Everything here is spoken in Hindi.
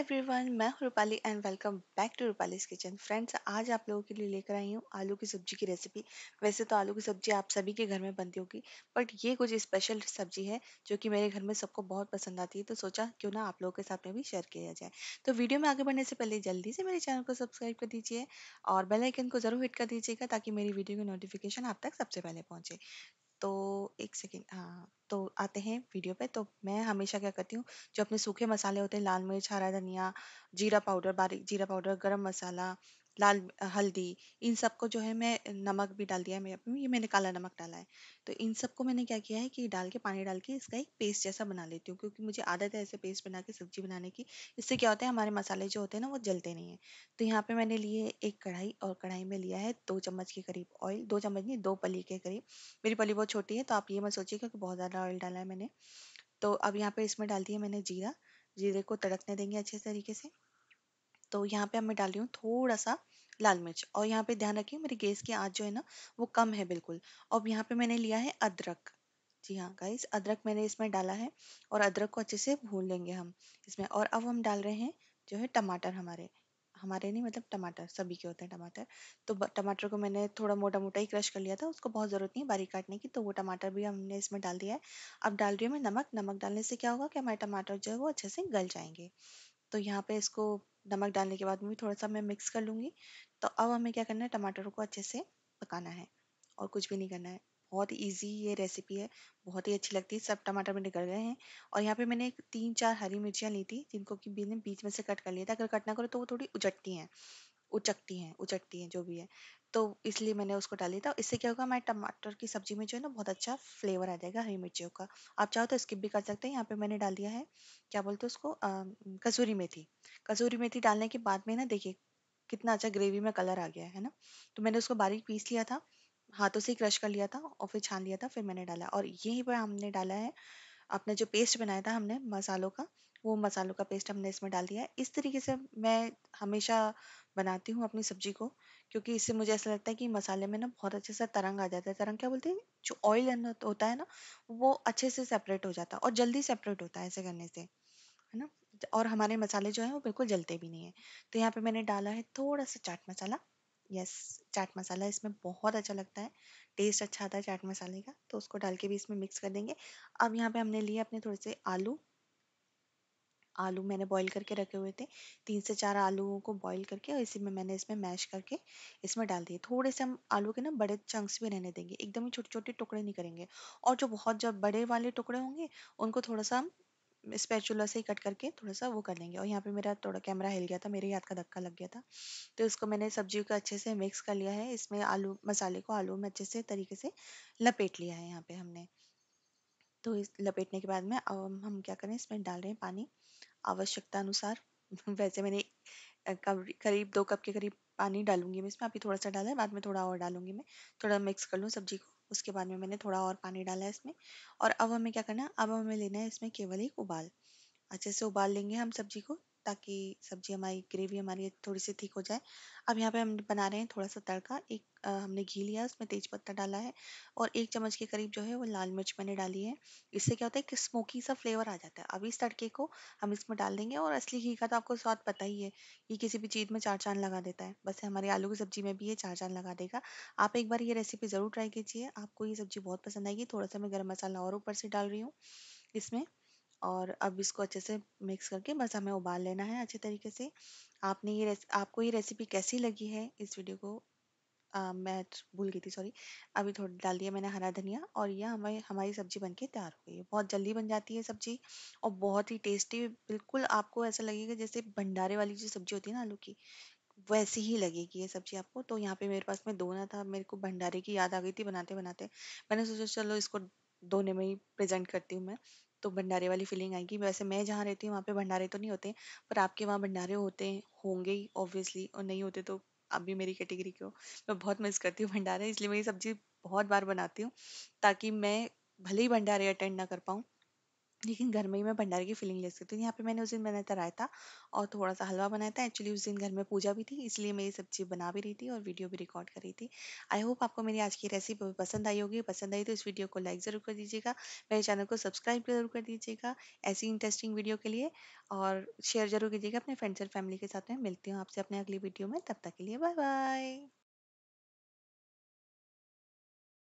एवरीवन मैं हूँ Rupali and welcome back to Rupali's kitchen friends आज आप लोगों के लिए लेकर आई हूँ आलू की सब्जी की रेसिपी वैसे तो आलू की सब्जी आप सभी के घर में बनती होगी बट ये कुछ स्पेशल सब्जी है जो कि मेरे घर में सबको बहुत पसंद आती है तो सोचा क्यों ना आप लोगों के साथ में भी शेयर किया जाए तो वीडियो में आगे बढ़ने से पहले जल्दी से मेरे चैनल को सब्सक्राइब कर दीजिए और बेलाइकन को जरूर हिट कर दीजिएगा ताकि मेरी वीडियो की नोटिफिकेशन आप तक सबसे पहले पहुँचे तो एक सेकेंड हाँ, तो आते हैं वीडियो पे तो मैं हमेशा क्या करती हूँ, जो अपने सूखे मसाले होते हैं लाल मिर्च, हरा धनिया, जीरा पाउडर, बारीक जीरा पाउडर, गरम मसाला लाल हल्दी इन सबको जो है मैं नमक भी डाल दिया है मैं ये मैंने काला नमक डाला है तो इन सबको मैंने क्या किया है कि डाल के पानी डाल के इसका एक पेस्ट जैसा बना लेती हूँ क्योंकि मुझे आदत है ऐसे पेस्ट बना के सब्जी बनाने की इससे क्या होता है हमारे मसाले जो होते हैं ना वो जलते नहीं है तो यहाँ पे मैंने लिए एक कढ़ाई और कढ़ाई में लिया है दो चम्मच के करीब ऑयल दो चम्मच नहीं दो पली के करीब मेरी पली बहुत छोटी है तो आप ये मत सोचिए कि बहुत ज़्यादा ऑयल डाला है मैंने तो अब यहाँ पर इसमें डाल दिया मैंने जीरा जीरे को तड़कने देंगे अच्छे तरीके से तो यहाँ पे मैं डाल रही हूँ थोड़ा सा लाल मिर्च और यहाँ पे ध्यान रखिए मेरी गैस की आँच जो है ना वो कम है बिल्कुल अब यहाँ पे मैंने लिया है अदरक जी हाँ गाइस अदरक मैंने इसमें डाला है और अदरक को अच्छे से भून लेंगे हम इसमें और अब हम डाल रहे हैं जो है टमाटर हमारे हमारे नहीं मतलब टमाटर सभी के होते हैं टमाटर तो टमाटर को मैंने थोड़ा मोटा मोटा ही क्रश कर लिया था उसको बहुत ज़रूरत नहीं है बारीक काटने की तो वो टमाटर भी हमने इसमें डाल दिया है अब डाल रही हूँ मैं नमक नमक डालने से क्या होगा कि हमारे टमाटर जो है वो अच्छे से गल जाएंगे तो यहाँ पे इसको नमक डालने के बाद में भी थोड़ा सा मैं मिक्स कर लूँगी तो अब हमें क्या करना है टमाटरों को अच्छे से पकाना है और कुछ भी नहीं करना है बहुत इजी ये रेसिपी है बहुत ही अच्छी लगती है सब टमाटर में निकल गए हैं और यहाँ पे मैंने एक तीन चार हरी मिर्चियाँ ली थी जिनको कि बीच में बीच में से कट कर लिया था अगर कट ना करो तो वो थोड़ी उचटती हैं उचकती हैं उचटती हैं जो भी है तो इसलिए मैंने उसको डाली था इससे क्या होगा हमारे टमाटर की सब्जी में जो है ना बहुत अच्छा फ्लेवर आ जाएगा हरी मिर्चियों का आप चाहो तो स्किप भी कर सकते हैं यहाँ पे मैंने डाल दिया है क्या बोलते हैं उसको कसूरी मेथी कसूरी मेथी डालने के बाद में ना देखिए कितना अच्छा ग्रेवी में कलर आ गया है ना तो मैंने उसको बारीक पीस लिया था हाथों से ही क्रश कर लिया था और फिर छान लिया था फिर मैंने डाला और यहीं पर हमने डाला है अपना जो पेस्ट बनाया था हमने मसालों का वो मसालों का पेस्ट हमने इसमें डाल दिया है इस तरीके से मैं हमेशा बनाती हूँ अपनी सब्जी को क्योंकि इससे मुझे ऐसा लगता है कि मसाले में ना बहुत अच्छे से तरंग आ जाता है तरंग क्या बोलते हैं जो ऑयल होता है ना वो अच्छे से सेपरेट हो जाता है और जल्दी सेपरेट होता है ऐसे करने से है ना और हमारे मसाले जो है वो बिल्कुल जलते भी नहीं है तो यहाँ पे मैंने डाला है थोड़ा सा चाट मसाला यस चाट मसाला इसमें बहुत अच्छा लगता है टेस्ट अच्छा आता है चाट मसाले का तो उसको डाल के भी इसमें मिक्स कर देंगे अब यहाँ पे हमने लिए अपने थोड़े से आलू आलू मैंने बॉईल करके रखे हुए थे तीन से चार आलूओं को बॉईल करके और इसी में मैंने इसमें मैश करके इसमें डाल दिए थोड़े से हम आलू के ना बड़े चंक्स भी रहने देंगे एकदम ही छोटे छोटे टुकड़े नहीं करेंगे और जो बहुत जब बड़े वाले टुकड़े होंगे उनको थोड़ा सा हम स्पैचुला से ही कट करके थोड़ा सा वो कर लेंगे और यहाँ पे मेरा थोड़ा कैमरा हिल गया था मेरे हाथ का धक्का लग गया था तो इसको मैंने सब्जी को अच्छे से मिक्स कर लिया है इसमें आलू मसाले को आलू में अच्छे से तरीके से लपेट लिया है यहाँ पे हमने तो इस लपेटने के बाद में अब हम क्या करें इसमें डाल रहे हैं पानी आवश्यकता अनुसार वैसे मैंने करीब दो कप के करीब पानी डालूंगी मैं इसमें अभी थोड़ा सा डाला है बाद में थोड़ा और डालूंगी मैं थोड़ा मिक्स कर लूँ सब्जी को उसके बाद में मैंने थोड़ा और पानी डाला है इसमें और अब हमें क्या करना है अब हमें लेना है इसमें केवल एक उबाल अच्छे से उबाल लेंगे हम सब्जी को ताकि सब्ज़ी हमारी ग्रेवी हमारी थोड़ी सी ठीक हो जाए अब यहाँ पे हम बना रहे हैं थोड़ा सा तड़का एक आ, हमने घी लिया उसमें तेज पत्ता डाला है और एक चम्मच के करीब जो है वो लाल मिर्च मैंने डाली है इससे क्या होता है कि स्मोकी सा फ्लेवर आ जाता है अब इस तड़के को हम इसमें डाल देंगे और असली घी का तो आपको स्वाद पता ही है ये किसी भी चीज़ में चार चांद लगा देता है बस हमारे आलू की सब्ज़ी में भी ये चार चांद लगा देगा आप एक बार ये रेसिपी ज़रूर ट्राई कीजिए आपको ये सब्ज़ी बहुत पसंद आएगी थोड़ा सा मैं गर्म मसाला और ऊपर से डाल रही हूँ इसमें और अब इसको अच्छे से मिक्स करके बस हमें उबाल लेना है अच्छे तरीके से आपने ये रेस आपको ये रेसिपी कैसी लगी है इस वीडियो को आ, मैं भूल गई थी सॉरी अभी थोड़ा डाल दिया मैंने हरा धनिया और यह हमें हमारी सब्जी बनके तैयार हो गई है बहुत जल्दी बन जाती है सब्जी और बहुत ही टेस्टी बिल्कुल आपको ऐसा लगेगा जैसे भंडारे वाली जो सब्जी होती है ना आलू की वैसी ही लगेगी ये सब्जी आपको तो यहाँ पे मेरे पास में दोना था मेरे को भंडारे की याद आ गई थी बनाते बनाते मैंने सोचा चलो इसको दोने में ही प्रेजेंट करती हूँ मैं तो भंडारे वाली फीलिंग आएगी वैसे मैं जहाँ रहती हूँ वहाँ पे भंडारे तो नहीं होते पर आपके वहाँ भंडारे होते होंगे ही ऑब्वियसली और नहीं होते तो आप भी मेरी कैटेगरी के हो मैं बहुत मिस करती हूँ भंडारे इसलिए मैं ये सब्जी बहुत बार बनाती हूँ ताकि मैं भले ही भंडारे अटेंड ना कर पाऊँ लेकिन घर में ही मैं भंडारे की फीलिंग ले सकती हूँ यहाँ पे मैंने उस दिन बनाया था रायता और थोड़ा-सा हलवा बनाया था। एक्चुअली उस दिन घर में पूजा भी थी, इसलिए मैं ये सब चीज़ बना भी रही थी और वीडियो भी रिकॉर्ड कर रही थी। आई होप आपको मेरी आज की रेसिपी पसंद आई होगी। पसंद आई तो इस वीडियो को लाइक ज़रूर कर दीजिएगा, मेरे चैनल को सब्सक्राइब ज़रूर कर दीजिएगा ऐसी इंटरेस्टिंग वीडियो के लिए और शेयर ज़रूर कीजिएगा अपने फ्रेंड्स और फैमिली के साथ में। मिलती हूँ आपसे अपने अगली वीडियो में, तब तक के लिए बाय-बाय।